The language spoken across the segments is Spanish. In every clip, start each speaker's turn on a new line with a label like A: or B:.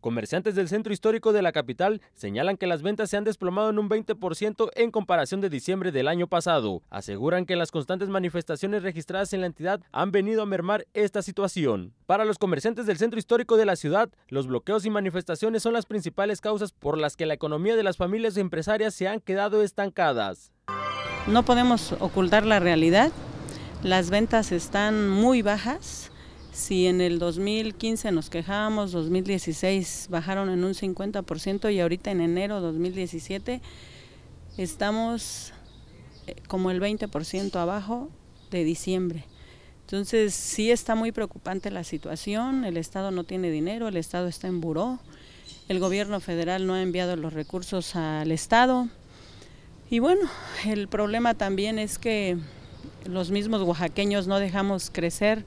A: Comerciantes del centro histórico de la capital señalan que las ventas se han desplomado en un 20% en comparación de diciembre del año pasado. Aseguran que las constantes manifestaciones registradas en la entidad han venido a mermar esta situación. Para los comerciantes del centro histórico de la ciudad, los bloqueos y manifestaciones son las principales causas por las que la economía
B: de las familias empresarias se han quedado estancadas. No podemos ocultar la realidad. Las ventas están muy bajas si en el 2015 nos quejábamos, 2016 bajaron en un 50% y ahorita en enero 2017 estamos eh, como el 20% abajo de diciembre. Entonces sí está muy preocupante la situación, el Estado no tiene dinero, el Estado está en buró, el gobierno federal no ha enviado los recursos al Estado. Y bueno, el problema también es que los mismos oaxaqueños no dejamos crecer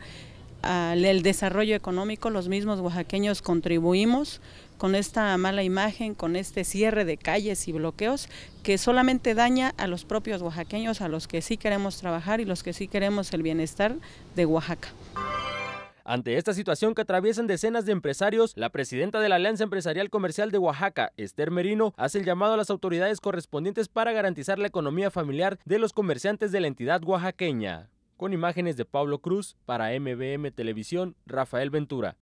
B: al el desarrollo económico, los mismos oaxaqueños contribuimos con esta mala imagen, con este cierre de calles y bloqueos que solamente daña a los propios oaxaqueños, a los que sí queremos trabajar y los que sí queremos el bienestar de Oaxaca.
A: Ante esta situación que atraviesan decenas de empresarios, la presidenta de la Alianza Empresarial Comercial de Oaxaca, Esther Merino, hace el llamado a las autoridades correspondientes para garantizar la economía familiar de los comerciantes de la entidad oaxaqueña. Con imágenes de Pablo Cruz para MBM Televisión, Rafael Ventura.